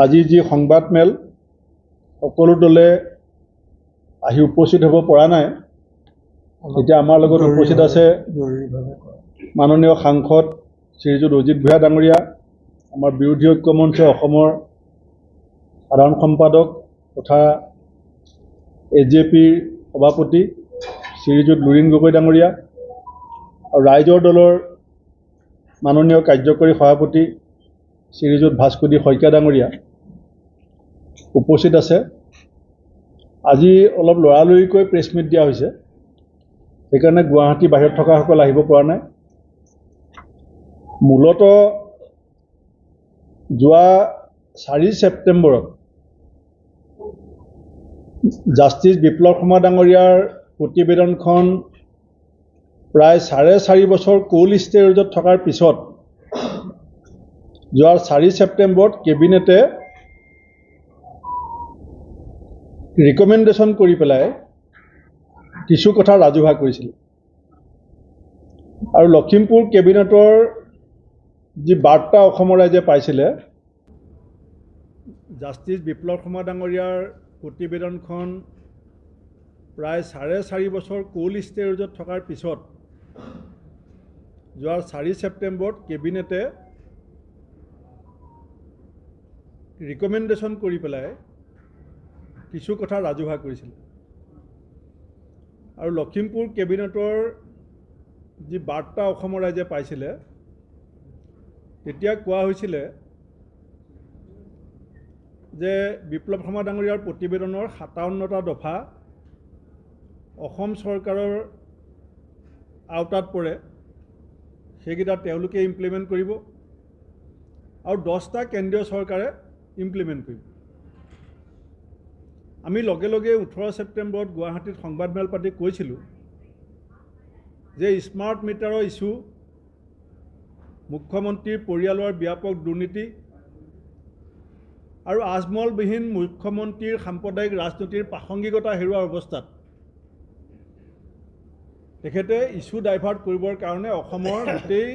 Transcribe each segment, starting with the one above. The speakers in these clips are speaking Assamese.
আজি যি সংবাদমেল সকলো দলে আহি উপস্থিত হ'ব পৰা নাই এতিয়া আমাৰ লগত উপস্থিত আছে মাননীয় সাংসদ শ্ৰীযুত অজিত ভূঞা ডাঙৰীয়া আমাৰ বিৰোধী ঐক্য মঞ্চ অসমৰ সাধাৰণ সম্পাদক তথা এ জে পিৰ সভাপতি শ্ৰীযুত লুৰিণ গগৈ ডাঙৰীয়া আৰু ৰাইজৰ দলৰ মাননীয় কাৰ্যকৰী সভাপতি শ্ৰীযুত ভাস্কুদি শইকীয়া ডাঙৰীয়া উপস্থিত আছে আজি অলপ লৰালৰিকৈ প্ৰেছ মিট দিয়া হৈছে সেইকাৰণে গুৱাহাটী বাহিৰত থকাসকল আহিব পৰা নাই মূলত যোৱা চাৰি ছেপ্টেম্বৰত জাষ্টিছ বিপ্লৱ কুমাৰ ডাঙৰীয়াৰ প্ৰতিবেদনখন প্ৰায় চাৰে চাৰি বছৰ কল্ড ষ্টেৰেজত থকাৰ পিছত যোৱা চাৰি ছেপ্টেম্বৰত কেবিনেটে ৰিকমেণ্ডেশ্যন কৰি পেলাই কিছু কথা ৰাজহুৱা কৰিছিল আৰু লখিমপুৰ কেবিনেটৰ যি বাৰ্তা অসমৰ ৰাইজে পাইছিলে জাষ্টিছ বিপ্লৱ শৰ্মা ডাঙৰীয়াৰ প্ৰতিবেদনখন প্ৰায় চাৰে চাৰি বছৰ কল্ড ষ্টেৰেজত থকাৰ পিছত যোৱাৰ চাৰি ছেপ্টেম্বৰত কেবিনেটে ৰিকমেণ্ডেশ্যন কৰি পেলাই কিছু কথা ৰাজহুৱা কৰিছিলে আৰু লখিমপুৰ কেবিনেটৰ যি বাৰ্তা অসমৰ ৰাইজে পাইছিলে তেতিয়া কোৱা হৈছিলে যে বিপ্লৱ শৰ্মা ডাঙৰীয়াৰ প্ৰতিবেদনৰ সাতাৱন্নটা দফা অসম চৰকাৰৰ আওতাত পৰে সেইকেইটা তেওঁলোকে ইমপ্লিমেণ্ট কৰিব আৰু দহটা কেন্দ্ৰীয় চৰকাৰে ইমপ্লিমেণ্ট কৰিম আমি লগে লগে ওঠৰ ছেপ্টেম্বৰত গুৱাহাটীত সংবাদমেল পাতি কৈছিলোঁ যে স্মাৰ্ট মিটাৰৰ ইছ্যু মুখ্যমন্ত্ৰীৰ পৰিয়ালৰ ব্যাপক দুৰ্নীতি আৰু আজমলবিহীন মুখ্যমন্ত্ৰীৰ সাম্প্ৰদায়িক ৰাজনীতিৰ প্ৰাসংগিকতা হেৰুৱাৰ অৱস্থাত তেখেতে ইছ্যু ডাইভাৰ্ট কৰিবৰ কাৰণে অসমৰ গোটেই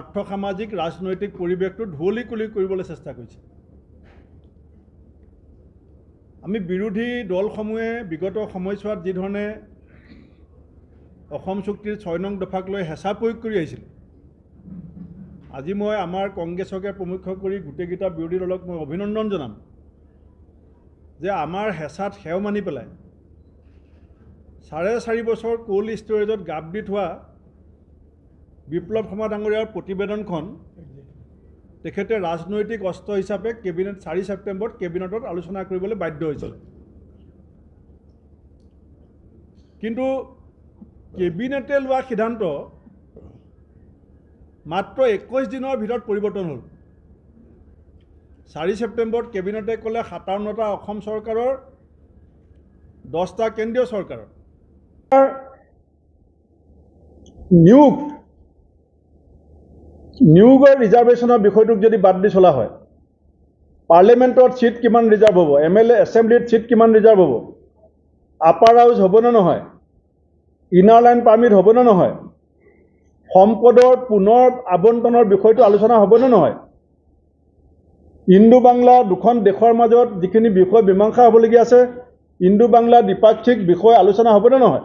আৰ্থ সামাজিক ৰাজনৈতিক পৰিৱেশটো ধুৱলি কুলি কৰিবলৈ চেষ্টা কৰিছে আমি বিৰোধী দলসমূহে বিগত সময়ছোৱাত যিধৰণে অসম চুক্তিৰ ছয় নং দফাক লৈ হেঁচা প্ৰয়োগ কৰি আহিছিল আজি মই আমাৰ কংগ্ৰেছকে প্ৰমুখ্য কৰি গোটেইকেইটা বিৰোধী দলক মই অভিনন্দন জনাম যে আমাৰ হেঁচাত সেও মানি পেলাই চাৰে চাৰি বছৰ কল্ড ষ্টৰেজত গাপ দি থোৱা বিপ্লৱ শৰ্মা ডাঙৰীয়াৰ প্ৰতিবেদনখন তেখেতে ৰাজনৈতিক অস্ত্ৰ হিচাপে কেবিনেট চাৰি ছেপ্টেম্বৰত কেবিনেটত আলোচনা কৰিবলৈ বাধ্য হৈছিল কিন্তু কেবিনেটে লোৱা সিদ্ধান্ত মাত্ৰ একৈছ দিনৰ ভিতৰত পৰিৱৰ্তন হ'ল চাৰি ছেপ্টেম্বৰত কেবিনেটে ক'লে সাতাৱন্নটা অসম চৰকাৰৰ দহটা কেন্দ্ৰীয় চৰকাৰৰ নিয়োগ নিয়োগৰ ৰিজাৰ্ভেশ্যনৰ বিষয়টোক যদি বাদ দি চলা হয় পাৰ্লিয়ামেণ্টত ছিট কিমান ৰিজাৰ্ভ হ'ব এম এল এ এছেম্বলিত ছিট কিমান ৰিজাৰ্ভ হ'ব আপাৰ হাউচ হ'বনে নহয় ইনাৰ লাইন পাৰ্মিট হ'বনে নহয় সম্পদৰ পুনৰ আৱণ্টনৰ বিষয়টো আলোচনা হ'বনে নহয় ইণ্ডো বাংলা দুখন দেশৰ মাজত যিখিনি বিষয় মীমাংসা হ'বলগীয়া আছে ইণ্ডো বাংলা দ্বিপাক্ষিক বিষয় আলোচনা হ'বনে নহয়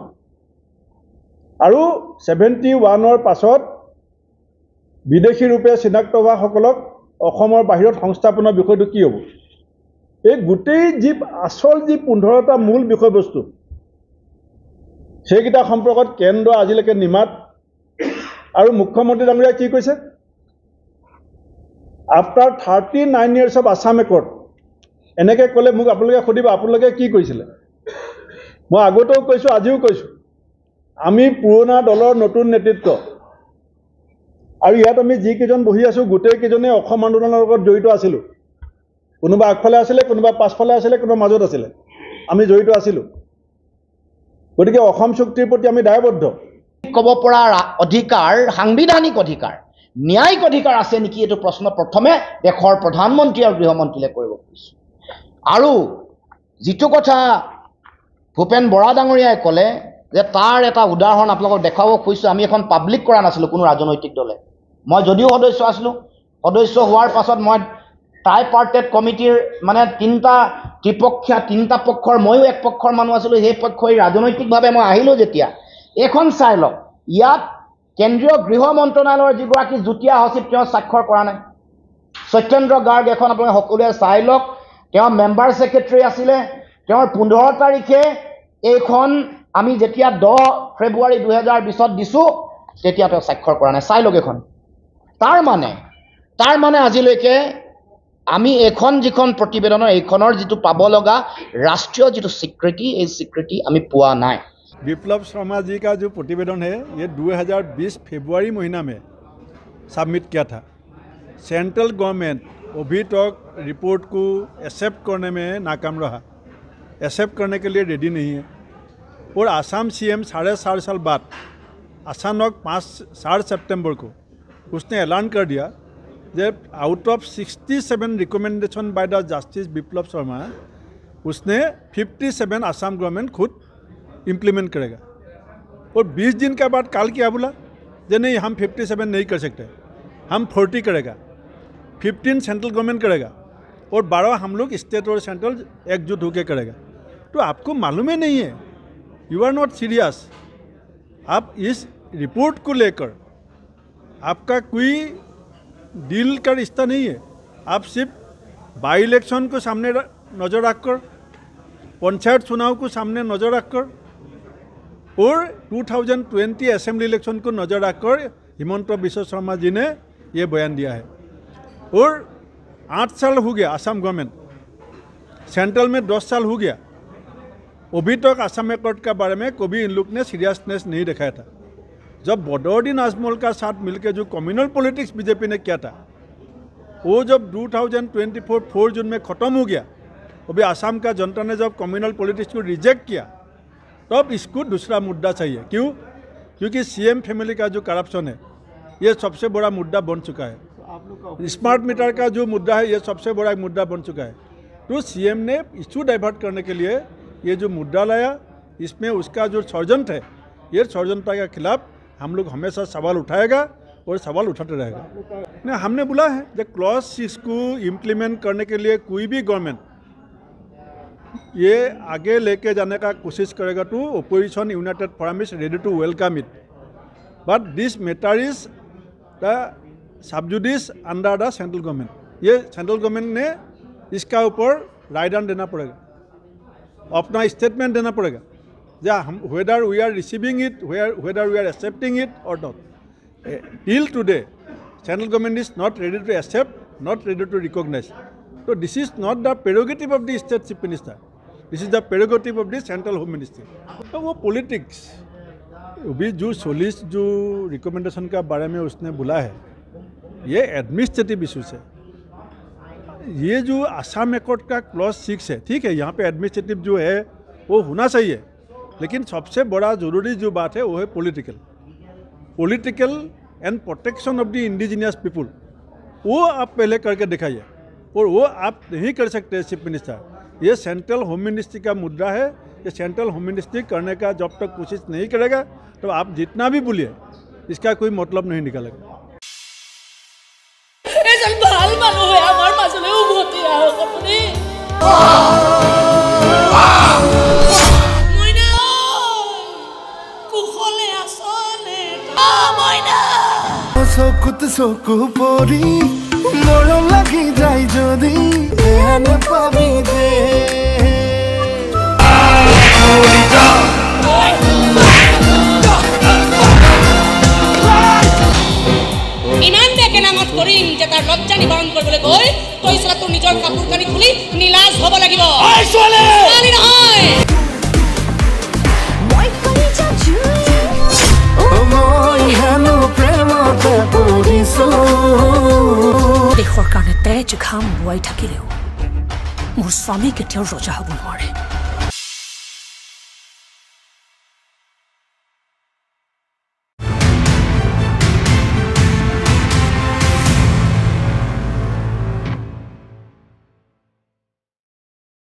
আৰু ছেভেণ্টি ওৱানৰ পাছত বিদেশী ৰূপে চিনাক্ত হোৱাসকলক অসমৰ বাহিৰত সংস্থাপনৰ বিষয়টো কি হ'ব এই গোটেই যি আচল যি পোন্ধৰটা মূল বিষয়বস্তু সেইকেইটা সম্পৰ্কত কেন্দ্ৰ আজিলৈকে নিমাত আৰু মুখ্যমন্ত্ৰী ডাঙৰীয়াই কি কৈছে after thirty nine years of Assam accord এনেকৈ ক'লে মোক আপোনালোকে সুধিব আপোনালোকে কি কৰিছিলে মই আগতেও কৈছোঁ আজিও কৈছোঁ আমি পুৰণা দলৰ নতুন নেতৃত্ব আৰু ইয়াত আমি যিকেইজন বহি আছোঁ গোটেইকেইজনে অসম আন্দোলনৰ লগত জড়িত আছিলো কোনোবা আগফালে আছিলে কোনোবা পাছফালে আছিলে কোনোবা মাজত আছিলে আমি জড়িত আছিলো গতিকে অসম চুক্তিৰ প্ৰতি আমি দায়বদ্ধ ক'ব পৰা অধিকাৰ সাংবিধানিক অধিকাৰ ন্যায়িক অধিকাৰ আছে নেকি এইটো প্ৰশ্ন প্ৰথমে দেশৰ প্ৰধানমন্ত্ৰী আৰু গৃহমন্ত্ৰীলৈ কৰিব খুজিছোঁ আৰু যিটো কথা ভূপেন বৰা ডাঙৰীয়াই ক'লে যে তাৰ এটা উদাহৰণ আপোনালোকক দেখুৱাব খুজিছোঁ আমি এখন পাব্লিক কৰা নাছিলোঁ কোনো ৰাজনৈতিক দলে মই যদিও সদস্য আছিলোঁ সদস্য হোৱাৰ পাছত মই টাই পাৰ্টেড কমিটিৰ মানে তিনিটা ত্ৰিপক্ষীয় তিনিটা পক্ষৰ ময়ো এক পক্ষৰ মানুহ আছিলোঁ সেই পক্ষই ৰাজনৈতিকভাৱে মই আহিলোঁ যেতিয়া এইখন চাই লওক ইয়াত কেন্দ্ৰীয় গৃহ মন্ত্ৰণালয়ৰ যিগৰাকী যুটীয়া সচিব তেওঁ স্বাক্ষৰ কৰা নাই সত্যেন্দ্ৰ গাৰ্গ এখন আপুনি সকলোৱে চাই লওক তেওঁ মেম্বাৰ ছেক্ৰেটৰী আছিলে তেওঁৰ পোন্ধৰ তাৰিখে এইখন আমি যেতিয়া দহ ফেব্ৰুৱাৰী দুহেজাৰ বিছত দিছোঁ তেতিয়া তেওঁ স্বাক্ষৰ কৰা নাই চাই লওক এইখন তাৰমানে তাৰমানে আজিলৈকে আমি এইখন যিখন প্ৰতিবেদনৰ এইখনৰ যিটো পাব লগা ৰাষ্ট্ৰীয় যিটো স্বীকৃতি এই স্বীকৃতি আমি পোৱা নাই বিপ্লৱ কা যি প্ৰতিবেদন হে ইয়ে দুহেজাৰ বিছ ফেব্ৰুৱাৰী মে ছাবমিট কিয়া থা চেণ্ট্ৰেল গভৰ্ণমেণ্ট অভিটক ৰিপৰ্ট কো একচেপ্ট কৰণে মে নাকাম ৰহা একচেপ্ট কৰণে কে লিয়ে ৰেডি নহিয়ে ওৰ আছাম চি এম চাৰে চাৰি চাল বাট আচানক পাঁচ চাৰি ছেপ্টেম্বৰ কো उसने ऐलान कर दिया जब out of 67 recommendation by the justice Biplab Sharma उसने 57 आसाम गवर्नमेंट खुद इम्प्लीमेंट करेगा और 20 दिन के बाद काल क्या बोला जे नहीं हम 57 नहीं कर सकते हम 40 करेगा 15 सेंट्रल गवर्नमेंट करेगा और बारह हम लोग स्टेट और सेंट्रल एकजुट होकर करेगा तो आपको मालूम ही नहीं है यू आर नॉट सीरियस आप इस रिपोर्ट को लेकर आपका कोई डील का रिश्ता नहीं है आप सिर्फ बाई इलेक्शन को सामने नज़र रखकर पंचायत चुनाव को सामने नज़र रखकर और 2020 असेंबली इलेक्शन को नज़र रखकर हिमंत विश्व शर्मा जी ने ये बयान दिया है और आठ साल हो गया असम गवर्नमेंट सेंट्रल में दस साल हो गया अभी तक असम एकॉर्ड का बारे में कभी इन लोग ने सीरियसनेस नहीं दिखाया था जब बदरुद्दीन आजमल का साथ मिलकर जो कम्युनल पॉलिटिक्स बीजेपी ने किया था वो जब 2024 फोर जून में ख़त्म हो गया अभी आसाम का जनता ने जब कम्युनल पॉलिटिक्स को रिजेक्ट किया तब इसको दूसरा मुद्दा चाहिए क्यों क्योंकि सीएम फैमिली का जो करप्शन है ये सबसे बड़ा मुद्दा बन चुका है स्मार्ट तो मीटर का जो मुद्दा है ये सबसे बड़ा मुद्दा बन चुका है तो सीएम ने इशू डाइवर्ट करने के लिए ये जो मुद्दा लाया इसमें उसका जो सर्जन है ये सर्जनता के खिलाफ हम लोग हमेशा सवाल उठाएगा और सवाल उठाते रहेगा नहीं हमने बोला है जब क्लॉज सिक्स को इम्प्लीमेंट करने के लिए कोई भी गवर्नमेंट ये आगे लेके जाने का कोशिश करेगा तो opposition united forum is ready to welcome it but this matter is the sub judice under the central government ये सेंट्रल गवर्नमेंट ने इसका ऊपर रायदान देना पड़ेगा अपना स्टेटमेंट देना पड़ेगा yeah, whether we are receiving it, where, whether we are accepting it or not. Uh, till today, central government is not ready to accept, not ready to recognize. So this is not the prerogative of the state chief minister. This is the prerogative of the central home ministry. So, वो politics. अभी जो सोलिस जो रिकमेंडेशन का बारे में उसने बोला है ये एडमिनिस्ट्रेटिव इशूज है ये जो आसाम एकॉर्ड का क्लॉज सिक्स है ठीक है यहाँ पे एडमिनिस्ट्रेटिव जो है वो होना चाहिए लेकिन सबसे बड़ा ज़रूरी जो बात है वो है political political and protection of the indigenous people वो आप पहले करके दिखाइए और वो आप नहीं कर सकते चीफ मिनिस्टर ये सेंट्रल होम मिनिस्ट्री का मुद्दा है ये सेंट्रल होम मिनिस्ट्री करने का जब तक कोशिश नहीं करेगा तो आप जितना भी बोलिए इसका कोई मतलब नहीं निकलेगा চকুত চকু পৰি মৰম লাগি যায় যদি পাবি দে কৰিম যে তাৰ লজ্জা নিবাৰণ কৰিবলৈ গৈ তই চলা তোৰ নিজৰ কাপোৰ কানি খুলি নীলাজ হ'ব লাগিব কাৰণে তেজ ঘাম বোৱাই থাকিলেও মোৰ স্বামী কেতিয়াও ৰজা হ'ব নোৱাৰে